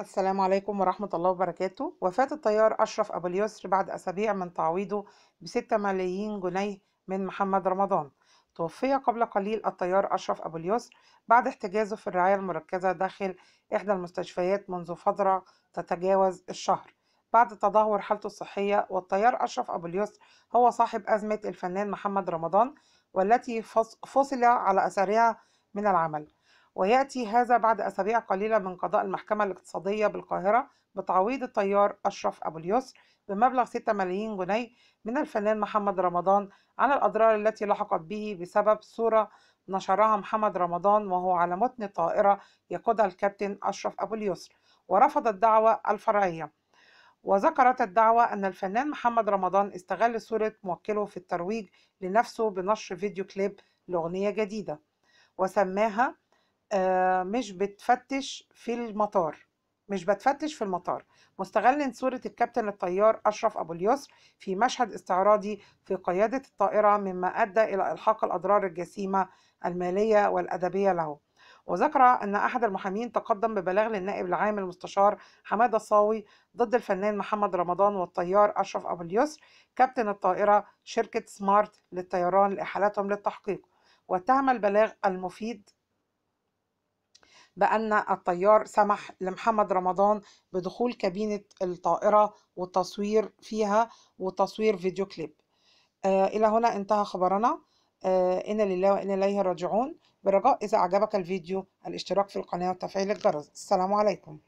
السلام عليكم ورحمة الله وبركاته وفاة الطيار أشرف أبو اليسر بعد أسابيع من تعويضه بستة ملايين جنيه من محمد رمضان توفي قبل قليل الطيار أشرف أبو اليسر بعد احتجازه في الرعاية المركزة داخل إحدى المستشفيات منذ فترة تتجاوز الشهر بعد تدهور حالته الصحية والطيار أشرف أبو اليسر هو صاحب أزمة الفنان محمد رمضان والتي فصل على أثرها من العمل ويأتي هذا بعد أسابيع قليلة من قضاء المحكمة الاقتصادية بالقاهرة بتعويض الطيار أشرف أبو اليسر بمبلغ 6 ملايين جنيه من الفنان محمد رمضان على الأضرار التي لحقت به بسبب صورة نشرها محمد رمضان وهو على متن طائرة يقودها الكابتن أشرف أبو اليسر ورفض الدعوة الفرعية وذكرت الدعوة أن الفنان محمد رمضان استغل صورة موكله في الترويج لنفسه بنشر فيديو كليب لأغنية جديدة وسماها آه، مش بتفتش في المطار مش بتفتش في المطار مستغل صورة الكابتن الطيار أشرف أبو اليسر في مشهد استعراضي في قيادة الطائرة مما أدى إلى إلحاق الأضرار الجسيمة المالية والأدبية له وذكر أن أحد المحامين تقدم ببلاغ للنائب العام المستشار حمادة صاوي ضد الفنان محمد رمضان والطيار أشرف أبو اليسر كابتن الطائرة شركة سمارت للطيران لإحالتهم للتحقيق واتهم البلاغ المفيد بأن الطيار سمح لمحمد رمضان بدخول كابينة الطائرة والتصوير فيها وتصوير فيديو كليب آه، إلى هنا انتهى خبرنا آه، إن لله وإن إليه راجعون برجاء إذا أعجبك الفيديو الاشتراك في القناة وتفعيل الجرس السلام عليكم